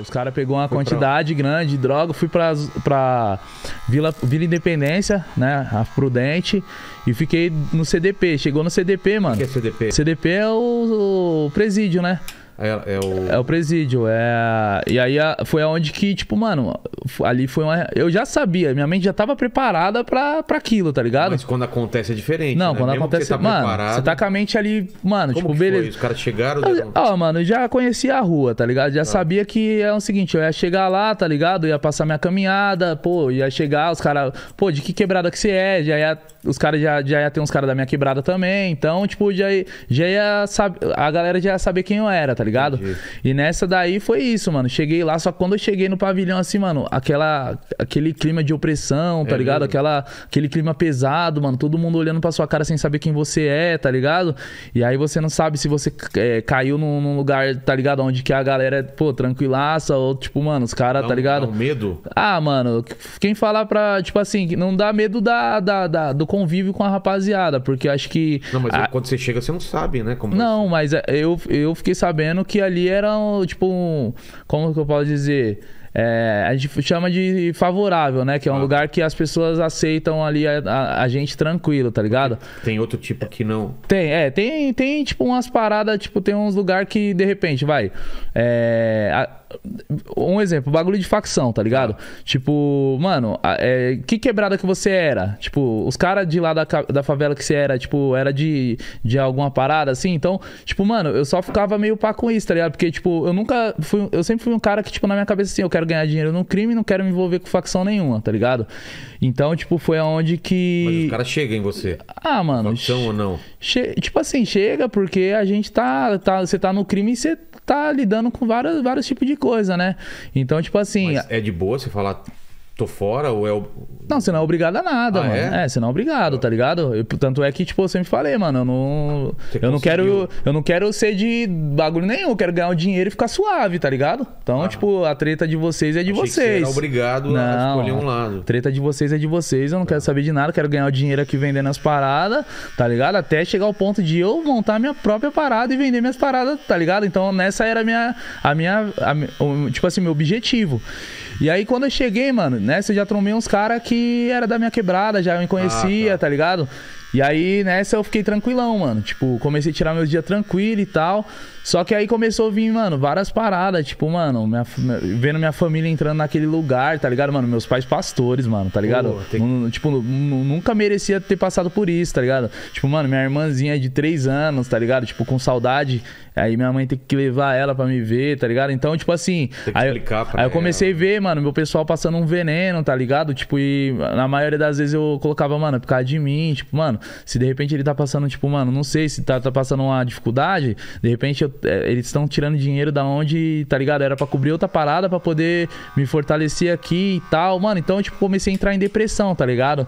Os caras pegou uma Foi quantidade pra... grande de droga, fui pra, pra Vila, Vila Independência, né? A Prudente. E fiquei no CDP. Chegou no CDP, mano. O que é CDP? CDP é o, o presídio, né? É, é, o... é o presídio, é. E aí foi aonde que, tipo, mano, ali foi uma. Eu já sabia, minha mente já tava preparada pra, pra aquilo, tá ligado? Mas quando acontece é diferente. Não, né? quando Mesmo acontece. Você tá mano, preparado... você tá com a mente ali, mano, Como tipo, beleza. Foi? Os caras chegaram. Ó, oh, mano, já conhecia a rua, tá ligado? Já ah. sabia que é o seguinte, eu ia chegar lá, tá ligado? Eu ia passar minha caminhada, pô, ia chegar, os caras, pô, de que quebrada que você é? Já ia... Os caras já, já ia ter uns caras da minha quebrada também. Então, tipo, já, já ia. A galera já ia saber quem eu era, tá ligado? ligado? Entendi. E nessa daí foi isso, mano. Cheguei lá, só quando eu cheguei no pavilhão, assim, mano, aquela, aquele clima de opressão, tá é ligado? Aquela, aquele clima pesado, mano. Todo mundo olhando pra sua cara sem saber quem você é, tá ligado? E aí você não sabe se você é, caiu num, num, lugar, tá ligado? Onde que a galera é, pô, tranquilaça, ou tipo, mano, os caras, tá ligado? Dá um medo? Ah, mano, quem falar pra, tipo assim, não dá medo da, da, da do convívio com a rapaziada, porque acho que. Não, mas a... quando você chega, você não sabe, né? Como não, mas é, eu, eu fiquei sabendo Sendo que ali era, tipo, um, como que eu posso dizer? É, a gente chama de favorável, né? Que é um ah. lugar que as pessoas aceitam ali a, a, a, gente tranquilo, tá ligado? Tem outro tipo que não. Tem, é, tem, tem tipo umas paradas, tipo, tem uns lugar que de repente, vai. É, a, um exemplo, bagulho de facção, tá ligado? Tipo, mano, é, que quebrada que você era? Tipo, os caras de lá da, da favela que você era, tipo, era de, de alguma parada, assim. Então, tipo, mano, eu só ficava meio pá com isso, tá ligado? Porque, tipo, eu nunca fui. Eu sempre fui um cara que, tipo, na minha cabeça, assim, eu quero ganhar dinheiro no crime não quero me envolver com facção nenhuma, tá ligado? Então, tipo, foi aonde que. Mas o cara chega em você. Ah, mano. Facção ou não? Tipo assim, chega porque a gente tá. tá você tá no crime e você tá lidando com vários, vários tipos de coisa, né? Então, tipo assim. Mas é de boa você falar tô fora ou é o. Não, você não é obrigado a nada, ah, mano. É? é? você não é obrigado, tá ligado? Eu, tanto é que, tipo, eu sempre falei, mano, eu não. Você eu conseguiu. não quero. Eu não quero ser de bagulho nenhum, eu quero ganhar o dinheiro e ficar suave, tá ligado? Então, ah. tipo, a treta de vocês é de Achei vocês. Que você era obrigado não, a escolher um lado. Treta de vocês é de vocês, eu não quero é. saber de nada, quero ganhar o dinheiro aqui vendendo as paradas, tá ligado? Até chegar ao ponto de eu montar minha própria parada e vender minhas paradas, tá ligado? Então, nessa era a minha. A minha. A, tipo assim, meu objetivo. E aí quando eu cheguei, mano, nessa né, eu já tromei uns caras que era da minha quebrada, já me conhecia, ah, tá. tá ligado? E aí, nessa eu fiquei tranquilão, mano. Tipo, comecei a tirar meus dias tranquilo e tal. Só que aí começou a vir, mano, várias paradas. Tipo, mano, minha, vendo minha família entrando naquele lugar, tá ligado, mano? Meus pais pastores, mano, tá ligado? Pô, tem... Tipo, nunca merecia ter passado por isso, tá ligado? Tipo, mano, minha irmãzinha é de três anos, tá ligado? Tipo, com saudade. Aí minha mãe tem que levar ela pra me ver, tá ligado? Então, tipo assim. Tem que aí, pra aí eu comecei a ver, mano, meu pessoal passando um veneno, tá ligado? Tipo, e na maioria das vezes eu colocava, mano, por causa de mim. Tipo, mano, mano, se de repente ele tá passando, tipo, mano, não sei se tá, tá passando uma dificuldade, de repente eu, é, eles estão tirando dinheiro da onde, tá ligado? Era para cobrir outra parada para poder me fortalecer aqui e tal. Mano, então, tipo, comecei a entrar em depressão, tá ligado?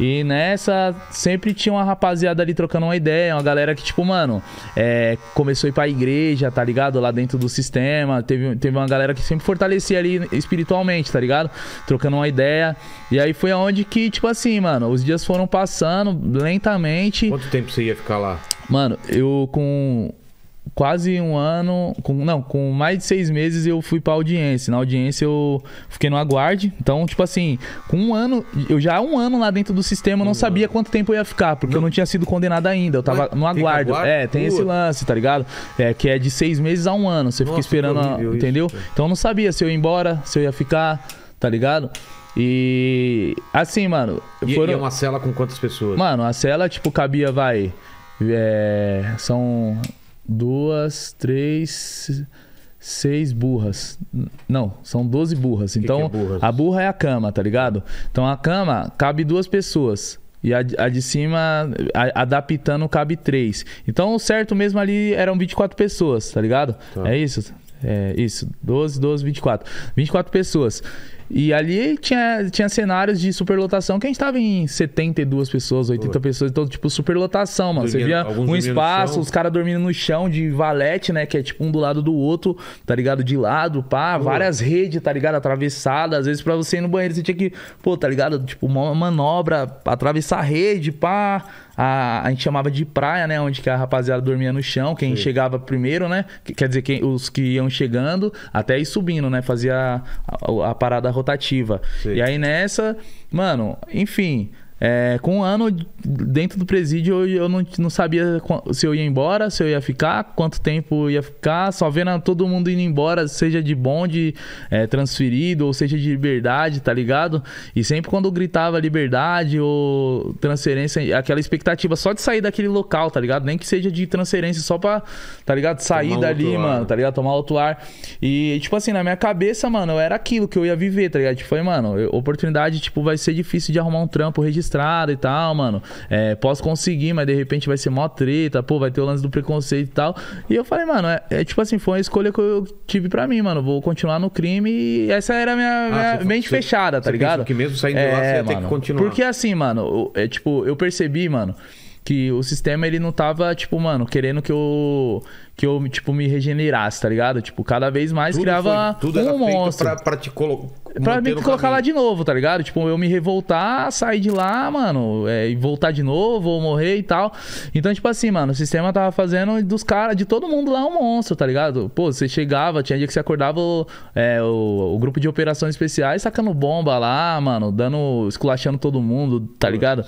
E nessa, sempre tinha uma rapaziada ali trocando uma ideia, uma galera que, tipo, mano, é, começou a ir pra igreja, tá ligado? Lá dentro do sistema. Teve, teve uma galera que sempre fortalecia ali espiritualmente, tá ligado? Trocando uma ideia. E aí foi aonde que, tipo assim, mano, os dias foram passando. Né? lentamente. Quanto tempo você ia ficar lá? Mano, eu com quase um ano, com, não, com mais de seis meses eu fui pra audiência. Na audiência eu fiquei no aguarde. Então, tipo assim, com um ano, eu já um ano lá dentro do sistema, eu não sabia quanto tempo eu ia ficar, porque não. eu não tinha sido condenado ainda. Eu tava no aguardo. É, tem Pua. esse lance, tá ligado? É, que é de seis meses a um ano. Você Nossa, fica esperando, a, entendeu? Isso, então eu não sabia se eu ia embora, se eu ia ficar, tá ligado? E assim, mano. E, foram... e é uma cela com quantas pessoas? Mano, a cela, tipo, cabia, vai. É, são duas, três, seis burras. Não, são 12 burras. Que então, que é então, burras? a burra é a cama, tá ligado? Então a cama cabe duas pessoas. E a, a de cima, a, adaptando, cabe três. Então, o certo mesmo ali eram 24 pessoas, tá ligado? Tá. É isso? É isso. 12, 12, 24. 24 pessoas. E ali tinha, tinha cenários de superlotação que a gente tava em 72 pessoas, 80 Pô. pessoas, então, tipo, superlotação, mano. Dormindo, Você via um espaço, os caras dormindo no chão de valete, né? Que é tipo um do lado do outro, tá ligado? De lado, pá, Pô. várias redes, tá ligado? Atravessadas. Às vezes, pra você ir no banheiro, você tinha que, pô, tá ligado? Tipo, uma manobra, atravessar a rede, pá. A, a gente chamava de praia, né? Onde que a rapaziada dormia no chão, quem Sim. chegava primeiro, né? Quer dizer, quem, os que iam chegando, até ir subindo, né? Fazia a, a, a parada rotativa. Sim. E aí nessa, mano, enfim, é, com um ano dentro do presídio, eu, eu não, não sabia se eu ia embora, se eu ia ficar, quanto tempo ia ficar, só vendo todo mundo indo embora, seja de bonde é, transferido, ou seja de liberdade, tá ligado? E sempre quando gritava liberdade ou transferência, aquela expectativa só de sair daquele local, tá ligado? Nem que seja de transferência, só pra, tá ligado? Sair Tomar dali, mano, né? tá ligado? Tomar outro ar. E, tipo assim, na minha cabeça, mano, era aquilo que eu ia viver, tá ligado? Tipo, foi, mano, oportunidade, tipo, vai ser difícil de arrumar um trampo registrado registrado e tal, mano. É, posso conseguir, mas de repente vai ser mó treta, pô, vai ter o lance do preconceito e tal. E eu falei, mano, é, é tipo assim, foi uma escolha que eu tive pra mim, mano. Vou continuar no crime e essa era a minha, ah, minha mente fechada, tá ligado? Que mesmo saindo é, lá, você ia mano, é, ter que continuar. Porque assim, mano, é tipo, eu percebi, mano, que o sistema ele não tava, tipo, mano, querendo que eu que eu, tipo, me regenerasse, tá ligado? Tipo, cada vez mais tudo criava foi, tudo um era monstro. Pra, pra te pra me colocar lá de novo, tá ligado? Tipo, eu me revoltar, sair de lá, mano, é, e voltar de novo, ou morrer e tal. Então, tipo assim, mano, o sistema tava fazendo dos caras, de todo mundo lá um monstro, tá ligado? Pô, você chegava, tinha dia que você acordava é, o, o, grupo de operações especiais sacando bomba lá, mano, dando, esculachando todo mundo, tá ligado?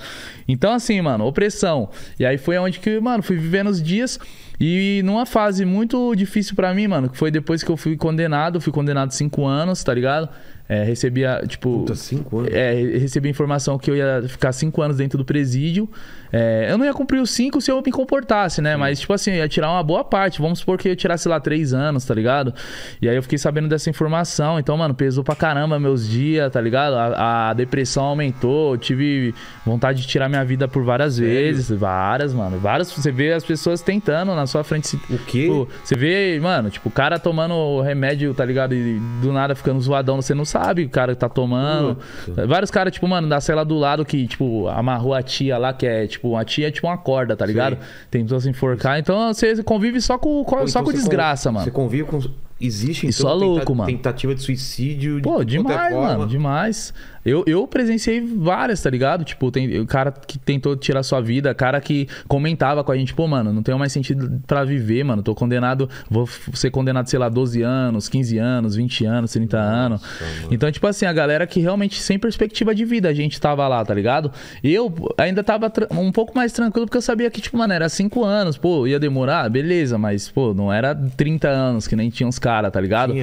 Então, assim, mano, opressão. E aí foi onde que, mano, fui vivendo os dias e numa fase fase muito difícil para mim, mano, que foi depois que eu fui condenado, fui condenado cinco anos, tá ligado? É, recebia, tipo. Puta, cinco anos. É, recebia informação que eu ia ficar cinco anos dentro do presídio. É, eu não ia cumprir os cinco se eu me comportasse, né? Sim. Mas, tipo assim, eu ia tirar uma boa parte. Vamos supor que eu tirasse lá três anos, tá ligado? E aí eu fiquei sabendo dessa informação. Então, mano, pesou pra caramba meus dias, tá ligado? A, a depressão aumentou. Eu tive vontade de tirar minha vida por várias Sério? vezes. Várias, mano. Várias. Você vê as pessoas tentando na sua frente. O quê? Tipo, você vê, mano, tipo, o cara tomando remédio, tá ligado? E do nada ficando zoadão, você não sabe sabe o cara que tá tomando. Uhum. Vários caras, tipo, mano, da cela do lado que, tipo, amarrou a tia lá, que é, tipo, a tia é tipo uma corda, tá ligado? Sim. Tentou se enforcar. Então você convive só com, com Pô, só então com desgraça, mano. Você convive com. Existe então, Isso é louco, mano. tentativa de suicídio. De Pô, demais, mano. Demais. Eu, eu presenciei várias, tá ligado? Tipo, tem o cara que tentou tirar sua vida, cara que comentava com a gente, pô, mano, não tenho mais sentido para viver, mano. Tô condenado, vou ser condenado, sei lá, 12 anos, 15 anos, 20 anos, 30 Nossa, anos. Mano. Então, tipo assim, a galera que realmente sem perspectiva de vida a gente tava lá, tá ligado? Eu ainda tava um pouco mais tranquilo porque eu sabia que, tipo, mano, era 5 anos, pô, ia demorar, beleza, mas, pô, não era 30 anos que nem tinha uns caras, tá ligado?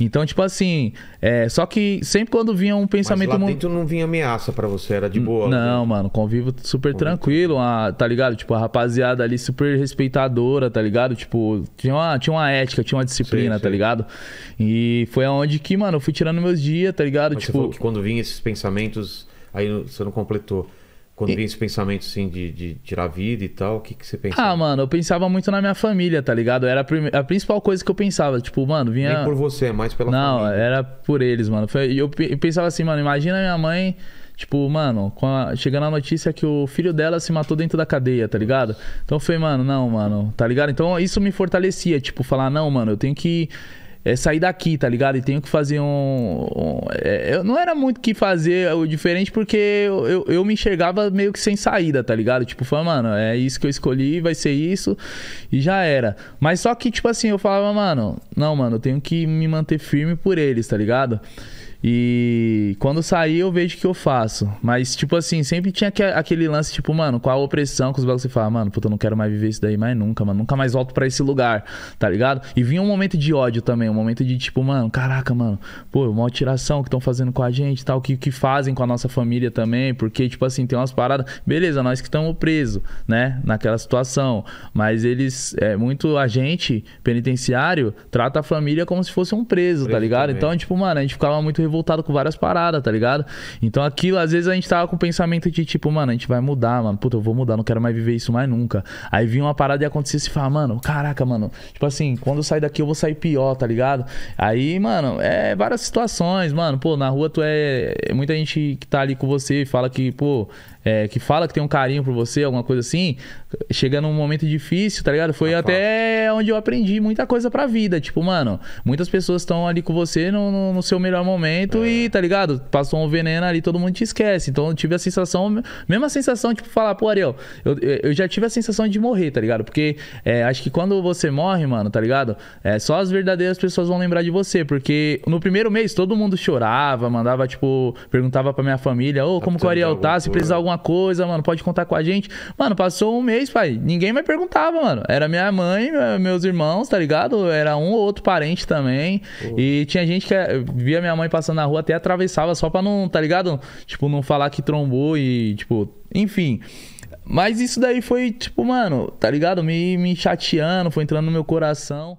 Então, tipo assim, é, só que sempre quando vinha um pensamento mundo. não vinha ameaça para você, era de boa. Não, né? mano, convivo super tranquilo, a, ah, tá ligado? Tipo, a rapaziada ali super respeitadora, tá ligado? Tipo, tinha uma, tinha uma ética, tinha uma disciplina, sim, tá sim. ligado? E foi aonde que, mano, eu fui tirando meus dias, tá ligado? Mas tipo, quando vinha esses pensamentos, aí você não completou. Quando e... vem esse pensamento, assim, de, de tirar vida e tal, o que, que você pensava? Ah, mano, eu pensava muito na minha família, tá ligado? Era a, a principal coisa que eu pensava. Tipo, mano, vinha... Nem por você, é mais pela Não, família. Não, era por eles, mano. E eu, pensava assim, mano, imagina minha mãe... Tipo, mano, a... chegando a notícia que o filho dela se matou dentro da cadeia, tá ligado? Então foi, mano, não, mano, tá ligado? Então isso me fortalecia, tipo, falar, não, mano, eu tenho que é sair daqui, tá ligado? E tenho que fazer um. um é, eu não era muito que fazer o diferente porque eu, eu, eu, me enxergava meio que sem saída, tá ligado? Tipo, falando, mano, é isso que eu escolhi, vai ser isso e já era. Mas só que, tipo assim, eu falava, mano, não, mano, eu tenho que me manter firme por eles, tá ligado? E quando sair, eu vejo o que eu faço. Mas, tipo assim, sempre tinha aquele lance, tipo, mano, qual a opressão que os bagulhos você fala, ah, mano, puta, eu não quero mais viver isso daí mais nunca, mano. Nunca mais volto para esse lugar, tá ligado? E vinha um momento de ódio também, um momento de, tipo, mano, caraca, mano, pô, uma tiração que estão fazendo com a gente tal, que, que fazem com a nossa família também, porque, tipo assim, tem umas paradas. Beleza, nós que estamos presos, né, naquela situação. Mas eles, é muito a gente, penitenciário, trata a família como se fosse um preso, tá preso tá ligado? Também. Então, tipo, mano, a gente ficava muito revoltado revoltado com várias paradas, tá ligado? Então aquilo, às vezes a gente tava com o pensamento de tipo, mano, a gente vai mudar, mano. Puta, eu vou mudar, não quero mais viver isso mais nunca. Aí vinha uma parada e acontecia e se fala, mano, caraca, mano. Tipo assim, quando eu sair daqui eu vou sair pior, tá ligado? Aí, mano, é várias situações, mano. Pô, na rua tu é, é. Muita gente que tá ali com você fala que, pô, é, que fala que tem um carinho por você, alguma coisa assim, chega num momento difícil, tá ligado? Foi ah, até onde eu aprendi muita coisa pra vida. Tipo, mano, muitas pessoas estão ali com você no, no, no seu melhor momento momento e, tá ligado? Passou um veneno ali, todo mundo te esquece. Então eu tive a sensação, mesma sensação, tipo, falar, pô, Ariel, eu, eu já tive a sensação de morrer, tá ligado? Porque é, acho que quando você morre, mano, tá ligado? É, só as verdadeiras pessoas vão lembrar de você. Porque no primeiro mês todo mundo chorava, mandava, tipo, perguntava pra minha família, ô, oh, como tá que o Ariel tá? Se precisar alguma coisa, mano, pode contar com a gente. Mano, passou um mês, pai, ninguém mais perguntava, mano. Era minha mãe, meus irmãos, tá ligado? Era um ou outro parente também. Pô. E tinha gente que eh, via minha mãe passando passando na rua até atravessava só pra não, tá ligado? Tipo, não falar que trombou e, tipo, enfim. Mas isso daí foi, tipo, mano, tá ligado? Me, me chateando, foi entrando no meu coração.